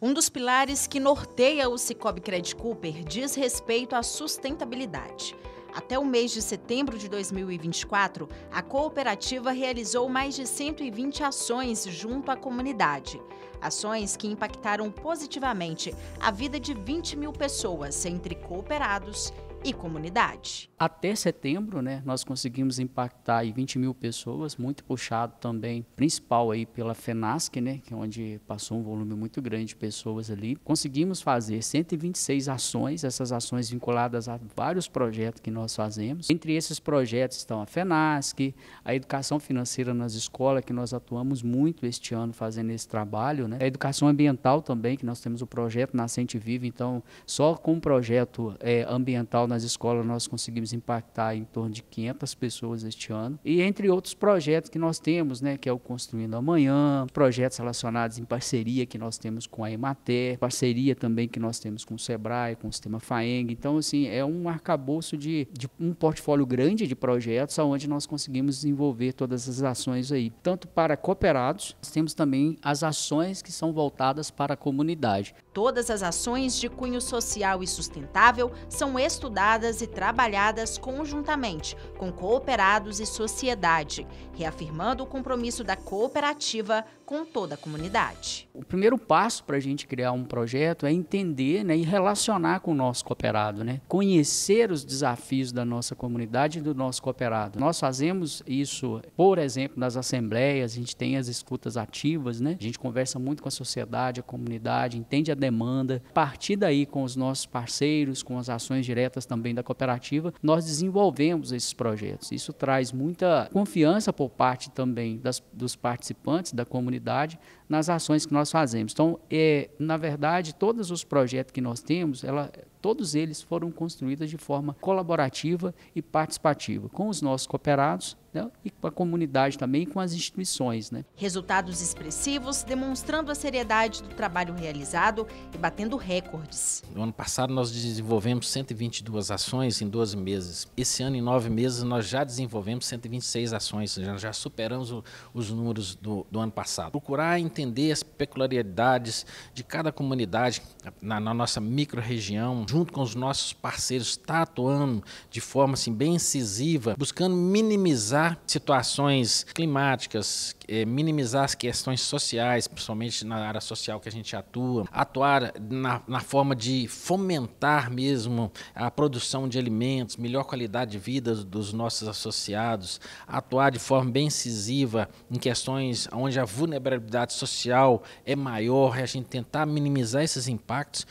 Um dos pilares que norteia o Cicobi Credit Cooper diz respeito à sustentabilidade. Até o mês de setembro de 2024, a cooperativa realizou mais de 120 ações junto à comunidade. Ações que impactaram positivamente a vida de 20 mil pessoas, entre cooperados e comunidade. Até setembro, né, nós conseguimos impactar aí 20 mil pessoas, muito puxado também, principal aí pela FENASC, né, que é onde passou um volume muito grande de pessoas ali. Conseguimos fazer 126 ações, essas ações vinculadas a vários projetos que nós fazemos. Entre esses projetos estão a FENASC, a educação financeira nas escolas, que nós atuamos muito este ano fazendo esse trabalho, né? a educação ambiental também, que nós temos o projeto Nascente Vivo, então só com o projeto é, ambiental nas escolas nós conseguimos impactar em torno de 500 pessoas este ano. E entre outros projetos que nós temos, né, que é o Construindo Amanhã, projetos relacionados em parceria que nós temos com a Emater, parceria também que nós temos com o Sebrae, com o Sistema FAENG. Então, assim, é um arcabouço de, de um portfólio grande de projetos onde nós conseguimos desenvolver todas as ações aí. Tanto para cooperados, nós temos também as ações que são voltadas para a comunidade. Todas as ações de cunho social e sustentável são estudadas estudadas e trabalhadas conjuntamente com cooperados e sociedade, reafirmando o compromisso da cooperativa com toda a comunidade. O primeiro passo para a gente criar um projeto é entender né, e relacionar com o nosso cooperado, né? conhecer os desafios da nossa comunidade e do nosso cooperado. Nós fazemos isso, por exemplo, nas assembleias, a gente tem as escutas ativas, né? a gente conversa muito com a sociedade, a comunidade, entende a demanda, a partir daí com os nossos parceiros, com as ações diretas também da cooperativa, nós desenvolvemos esses projetos. Isso traz muita confiança por parte também das, dos participantes, da comunidade, nas ações que nós fazemos. Então, é, na verdade, todos os projetos que nós temos, ela Todos eles foram construídos de forma colaborativa e participativa, com os nossos cooperados né, e com a comunidade também, com as instituições. Né. Resultados expressivos, demonstrando a seriedade do trabalho realizado e batendo recordes. No ano passado, nós desenvolvemos 122 ações em 12 meses. Esse ano, em 9 meses, nós já desenvolvemos 126 ações, já, já superamos o, os números do, do, ano passado. Procurar entender as peculiaridades de cada comunidade na, na nossa micro-região, junto com os nossos parceiros, está atuando de forma assim, bem incisiva, buscando minimizar situações climáticas, é, minimizar as questões sociais, principalmente na área social que a gente atua, atuar na, na forma de fomentar mesmo a produção de alimentos, melhor qualidade de vida dos nossos associados, atuar de forma bem incisiva em questões onde a vulnerabilidade social é maior, a gente tentar minimizar esses impactos,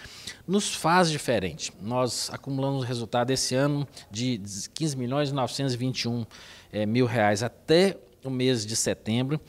nos faz diferente nós acumulamos o resultado esse ano de 15 milhões e 921 eh, mil reais até o mês de setembro.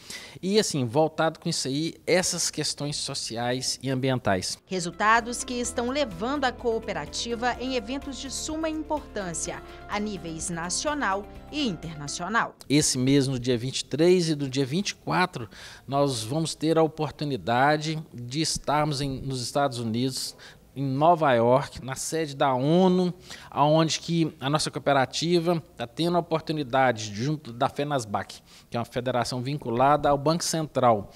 E assim, voltado com isso aí, essas questões sociais e ambientais. Resultados que estão levando a cooperativa em eventos de suma importância a níveis nacional e internacional. Esse mês, no dia 23 e do dia 24, nós vamos ter a oportunidade de estarmos em, nos Estados Unidos, em Nova York, na sede da ONU, aonde que a nossa cooperativa está tendo a oportunidade, junto da FENASBAC, que é uma federação vinculada ao Banco Central,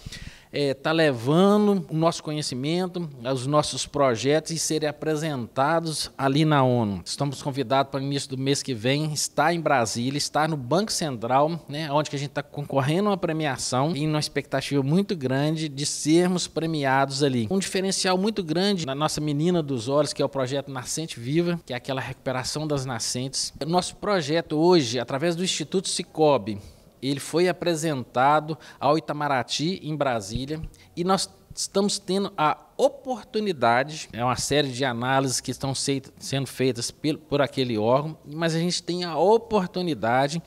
está é, tá levando o nosso conhecimento, os nossos projetos e serem apresentados ali na ONU. Estamos convidados para o início do mês que vem estar em Brasília, estar no Banco Central, né, onde que a gente está concorrendo a uma premiação e uma expectativa muito grande de sermos premiados ali. Um diferencial muito grande na nossa menina dos olhos, que é o projeto Nascente Viva, que é aquela recuperação das nascentes. nosso projeto hoje, através do Instituto Cicobi, ele foi apresentado ao Itamaraty, em Brasília, e nós estamos tendo a oportunidades. É uma série de análises que estão sendo feitas por aquele órgão, mas a gente tem a oportunidade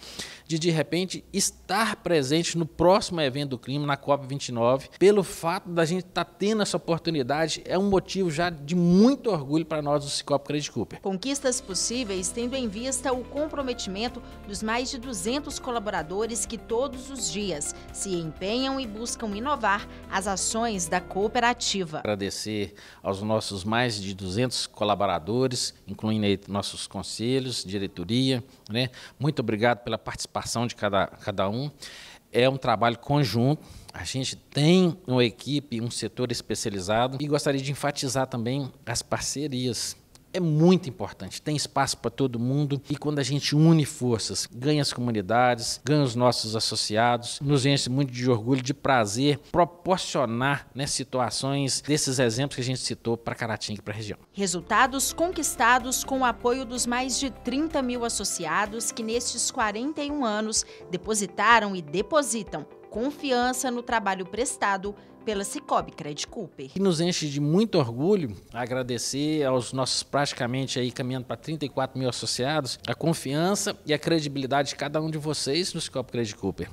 de, de repente, estar presente no próximo evento do clima, na COP29. Pelo fato da gente estar tá tendo essa oportunidade, é um motivo já de muito orgulho para nós do Cicop Credit Cooper. Conquistas possíveis tendo em vista o comprometimento dos mais de 200 colaboradores que todos os dias se empenham e buscam inovar as ações da cooperativa. Agradeço agradecer aos nossos mais de 200 colaboradores, incluindo nossos conselhos, diretoria. Né? Muito obrigado pela participação de cada, cada um. É um trabalho conjunto. A gente tem uma equipe, um setor especializado e gostaria de enfatizar também as parcerias é muito importante. Tem espaço para todo mundo e quando a gente une forças, ganha as comunidades, ganha os nossos associados, nos enche muito de orgulho, de prazer proporcionar né, situações desses exemplos que a gente citou para Caratinga e para a região. Resultados conquistados com o apoio dos mais de 30 mil associados que nestes 41 anos depositaram e depositam confiança no trabalho prestado pela Cicobi Credit Cooper. Que nos enche de muito orgulho agradecer aos nossos praticamente aí caminhando para 34 mil associados a confiança e a credibilidade de cada um de vocês no Cicobi Credit Cooper.